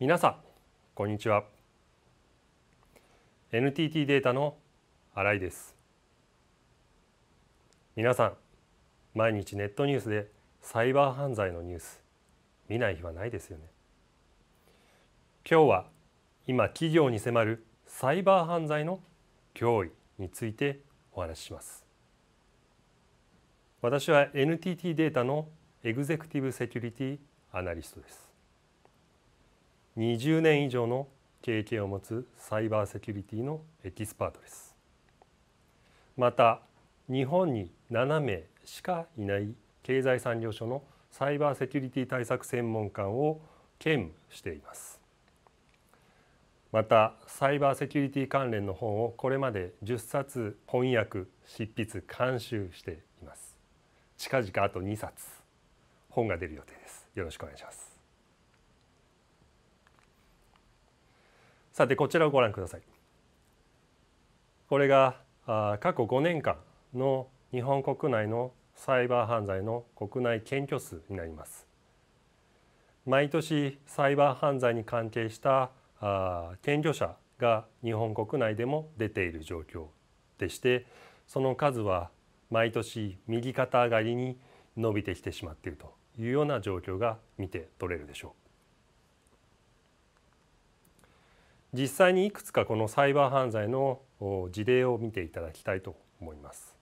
皆さんこんにちは NTT データの新井です皆さん毎日ネットニュースでサイバー犯罪のニュース見ない日はないですよね今日は今企業に迫るサイバー犯罪の脅威についてお話しします私は NTT データのエグゼクティブセキュリティアナリストです20年以上の経験を持つサイバーセキュリティのエキスパートですまた日本に7名しかいない経済産業省のサイバーセキュリティ対策専門官を兼務していますまたサイバーセキュリティ関連の本をこれまで10冊翻訳執筆監修しています近々あと2冊本が出る予定ですよろしくお願いしますさてこちらをご覧ください。これが過去5年間の日本国内のサイバー犯罪の国内検挙数になります。毎年サイバー犯罪に関係した検挙者が日本国内でも出ている状況でしてその数は毎年右肩上がりに伸びてきてしまっているというような状況が見て取れるでしょう。実際にいくつかこのサイバー犯罪の事例を見ていただきたいと思います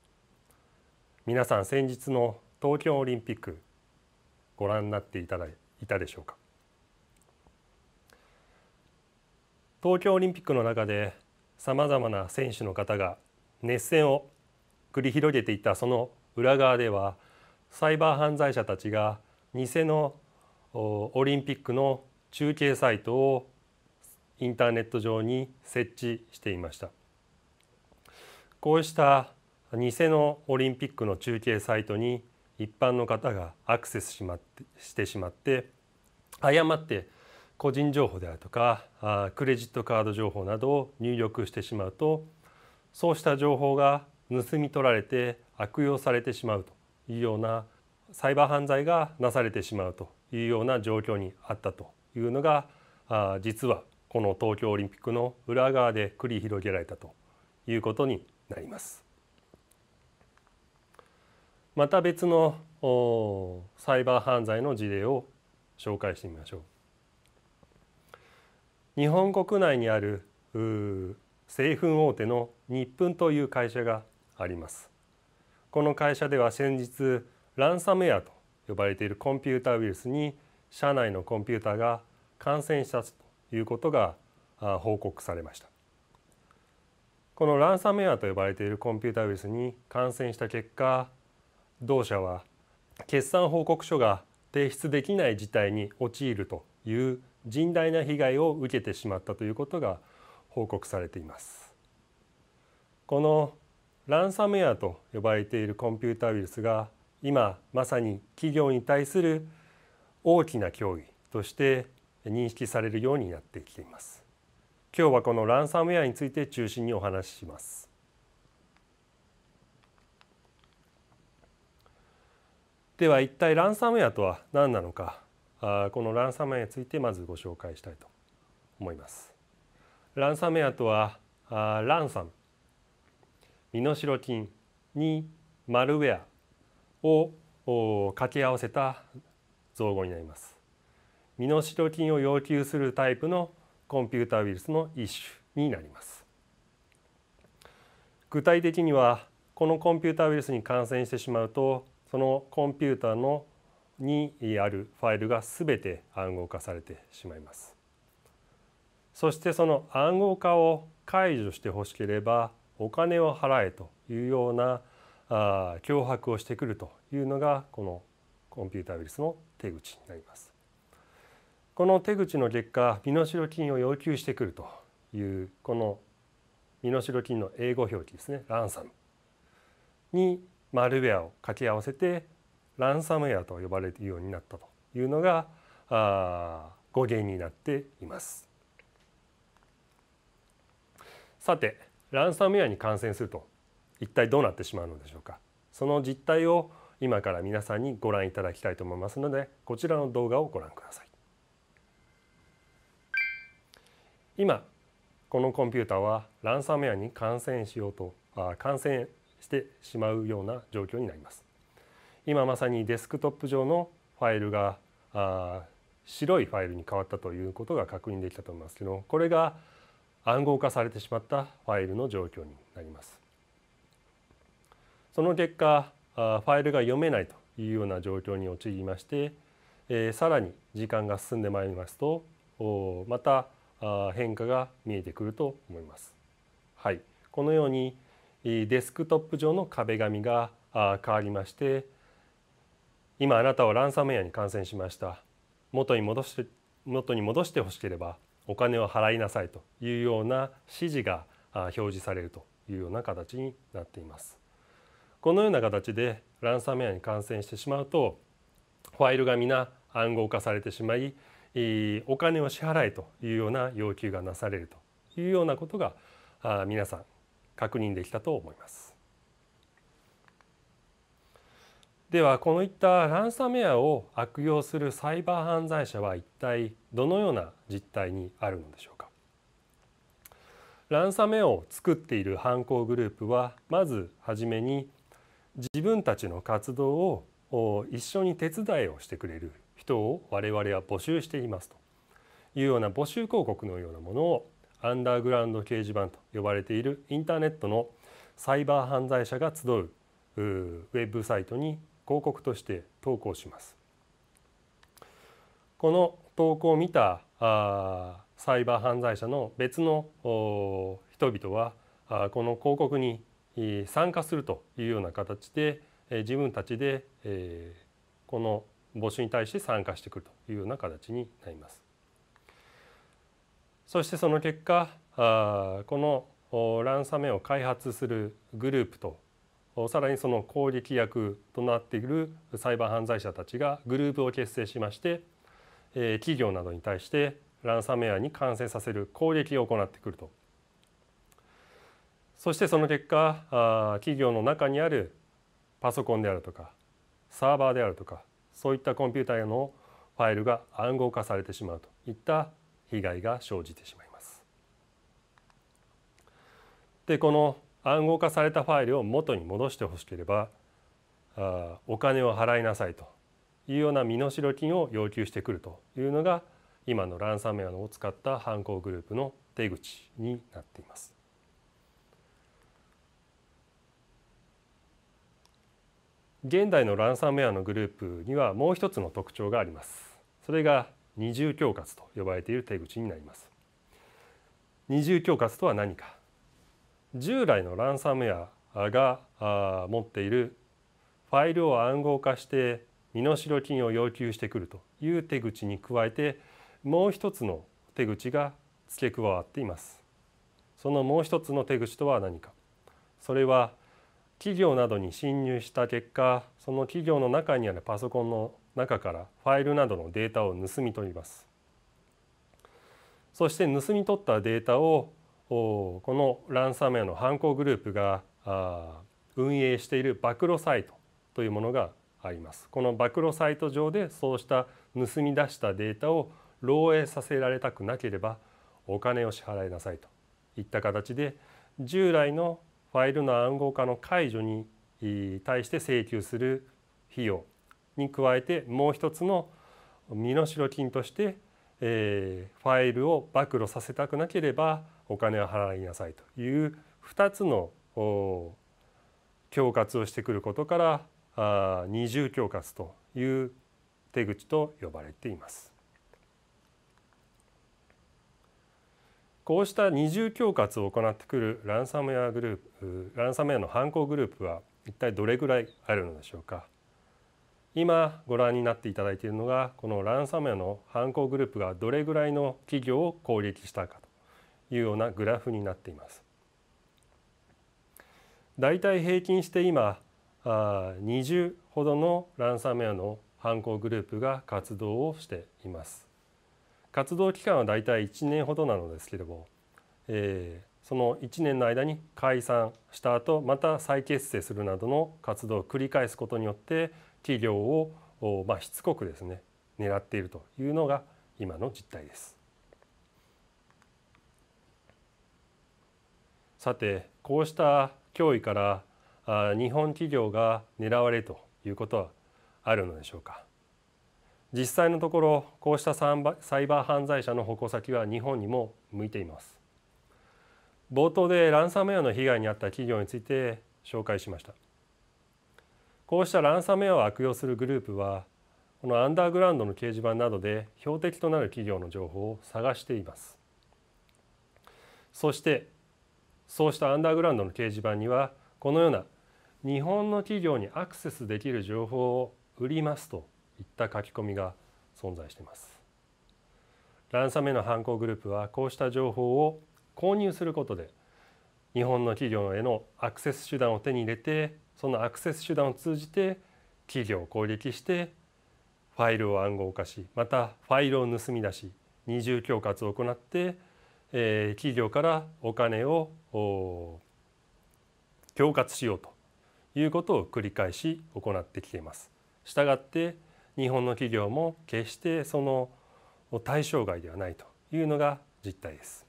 皆さん先日の東京オリンピックご覧になっていただいたでしょうか東京オリンピックの中でさまざまな選手の方が熱戦を繰り広げていたその裏側ではサイバー犯罪者たちが偽のオリンピックの中継サイトをインターネット上に設置していましたこうした偽のオリンピックの中継サイトに一般の方がアクセスしまってしてしまって誤って個人情報であるとかクレジットカード情報などを入力してしまうとそうした情報が盗み取られて悪用されてしまうというようなサイバー犯罪がなされてしまうというような状況にあったというのが実はこの東京オリンピックの裏側で繰り広げられたということになります。また別のサイバー犯罪の事例を紹介してみましょう。日本国内にある製粉大手の日粉という会社があります。この会社では先日ランサムウェアと呼ばれているコンピューターウイルスに社内のコンピューターが感染したということが報告されましたこのランサムウェアと呼ばれているコンピュータウイルスに感染した結果同社は決算報告書が提出できない事態に陥るという甚大な被害を受けてしまったということが報告されていますこのランサムウェアと呼ばれているコンピュータウイルスが今まさに企業に対する大きな脅威として認識されるようになってきています今日はこのランサムウェアについて中心にお話ししますでは一体ランサムウェアとは何なのかこのランサムウェアについてまずご紹介したいと思いますランサムウェアとはランサム身代金にマルウェアを掛け合わせた造語になります身代金を要求するタイプのコンピュータウイルスの一種になります具体的にはこのコンピュータウイルスに感染してしまうとそのコンピューターのにあるファイルが全て暗号化されてしまいますそしてその暗号化を解除してほしければお金を払えというような脅迫をしてくるというのがこのコンピュータウイルスの手口になります。この手口の結果身代金を要求してくるというこの身代金の英語表記ですねランサムにマルウェアを掛け合わせてランサムウェアと呼ばれるようになったというのがあ語源になっています。さてランサムウェアに感染すると一体どうなってしまうのでしょうかその実態を今から皆さんにご覧いただきたいと思いますのでこちらの動画をご覧ください。今このコンピューターはランサムウェアに感染しようとあ感染してしまうような状況になります今まさにデスクトップ上のファイルが白いファイルに変わったということが確認できたと思いますけどこれが暗号化されてしまったファイルの状況になりますその結果ファイルが読めないというような状況に陥りましてさらに時間が進んでまいりますとまた変化が見えてくると思います。はい、このようにデスクトップ上の壁紙が変わりまして今あなたはランサムウェアに感染しました元に戻して元に戻してほしければお金を払いなさいというような指示が表示されるというような形になっています。このような形でランサムウェアに感染してしまうとファイルが皆暗号化されてしまいお金を支払えというような要求がなされるというようなことが皆さん確認できたと思います。ではこのいったランサムウェアを悪用するサイバー犯罪者は一体どのような実態にあるのでしょうかランサムウェアを作っている犯行グループはまずはじめに自分たちの活動を一緒に手伝いをしてくれる人を我々は募集していますというような募集広告のようなものをアンダーグラウンド掲示板と呼ばれているインターネットのサイバー犯罪者が集うウェブサイトに広告として投稿します。この投稿を見たあサイバー犯罪者の別の人々はあこの広告に参加するというような形でえ自分たちでえこの募集に対して参加してくるというような形になります。そしてその結果このランサムウェアを開発するグループとさらにその攻撃役となっているサイバー犯罪者たちがグループを結成しまして企業などに対してランサムウェアに感染させる攻撃を行ってくるとそしてその結果企業の中にあるパソコンであるとかサーバーであるとかそういったコンピューターのファイルが暗号化されてしまうといった被害が生じてしまいます。でこの暗号化されたファイルを元に戻してほしければあお金を払いなさいというような身代金を要求してくるというのが今のランサムウェアを使った犯行グループの手口になっています。現代のランサムウェアのグループにはもう一つの特徴がありますそれが二重恐喝と呼ばれている手口になります二重恐喝とは何か従来のランサムウェアが持っているファイルを暗号化して身代金を要求してくるという手口に加えてもう一つの手口が付け加わっていますそのもう一つの手口とは何かそれは企業などに侵入した結果その企業の中にあるパソコンの中からファイルなどのデータを盗み取りますそして盗み取ったデータをこのランサムウェアの犯行グループが運営している暴露サイトというものがありますこの暴露サイト上でそうした盗み出したデータを漏洩させられたくなければお金を支払いなさいといった形で従来のファイルの暗号化の解除に対して請求する費用に加えてもう一つの身代金として、えファイルを暴露させたくなければお金を払いなさいという2つの恐喝をしてくることからあ二重恐喝という手口と呼ばれています。こうした二重恐喝を行ってくるランサムウェアグループランサムウェアの犯行グループは一体どれぐらいあるのでしょうか今ご覧になっていただいているのがこのランサムウェアの犯行グループがどれぐらいの企業を攻撃したかというようなグラフになっています。だいたい平均して今20ほどのランサムウェアの犯行グループが活動をしています。活動期間はだいたい1年ほどなのですけれども、えー、その1年の間に解散した後また再結成するなどの活動を繰り返すことによって企業を、まあ、しつこくですね狙っているというのが今の実態です。さてこうした脅威から日本企業が狙われるということはあるのでしょうか。実際のところこうしたサイバー犯罪者の矛先は日本にも向いています冒頭でランサムウェアの被害に遭った企業について紹介しましたこうしたランサムウェアを悪用するグループはこのアンダーグラウンドの掲示板などで標的となる企業の情報を探していますそしてそうしたアンダーグラウンドの掲示板にはこのような日本の企業にアクセスできる情報を売りますといった書き込みが存在していますランサムへの犯行グループはこうした情報を購入することで日本の企業へのアクセス手段を手に入れてそのアクセス手段を通じて企業を攻撃してファイルを暗号化しまたファイルを盗み出し二重恐喝を行って、えー、企業からお金を恐喝しようということを繰り返し行ってきています。したがって日本の企業も決してその対象外ではないというのが実態です。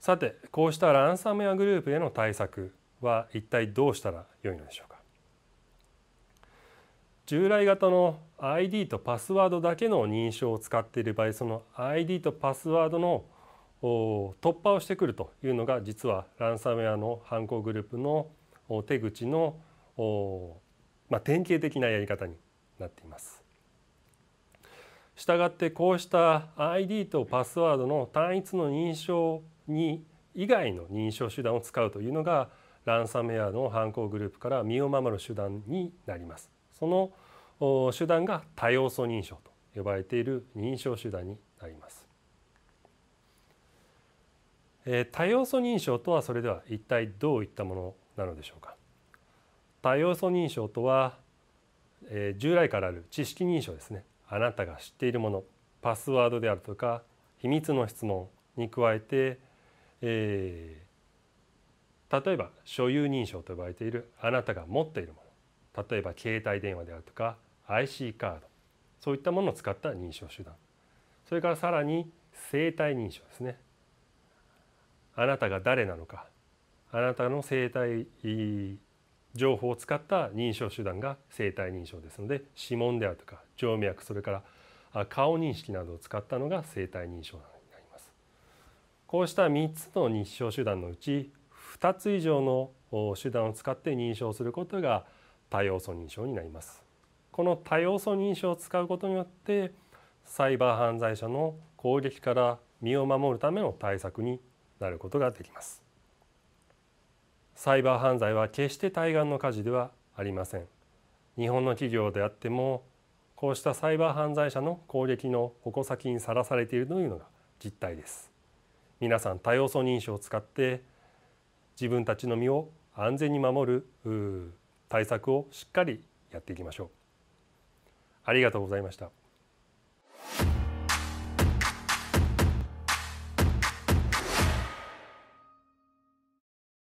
さてこうしたランサムウェアグループへの対策は一体どうしたらよいのでしょうか従来型の ID とパスワードだけの認証を使っている場合その ID とパスワードの突破をしてくるというのが実はランサムウェアの犯行グループの手口のまあ、典型的なやり方になっています。したがってこうした ID とパスワードの単一の認証に以外の認証手段を使うというのがランサムウェアの犯行グループから身を守る手段になります。その手段が多要素認証と呼ばれている認証手段になります。多要素認証とはそれでは一体どういったものなのでしょうか。多要素認証とは、えー、従来からある知識認証ですねあなたが知っているものパスワードであるとか秘密の質問に加えて、えー、例えば所有認証と呼ばれているあなたが持っているもの例えば携帯電話であるとか IC カードそういったものを使った認証手段それからさらに生体認証ですねあなたが誰なのかあなたの生体情報を使った認証手段が生体認証ですので指紋であるとか静脈それから顔認識などを使ったのが生体認証になりますこうした3つの認証手段のうち2つ以上の手段を使って認証することが多要素認証になりますこの多要素認証を使うことによってサイバー犯罪者の攻撃から身を守るための対策になることができますサイバー犯罪は決して対岸の火事ではありません日本の企業であってもこうしたサイバー犯罪者の攻撃の矛先にさらされているというのが実態です皆さん多要素認証を使って自分たちの身を安全に守る対策をしっかりやっていきましょうありがとうございました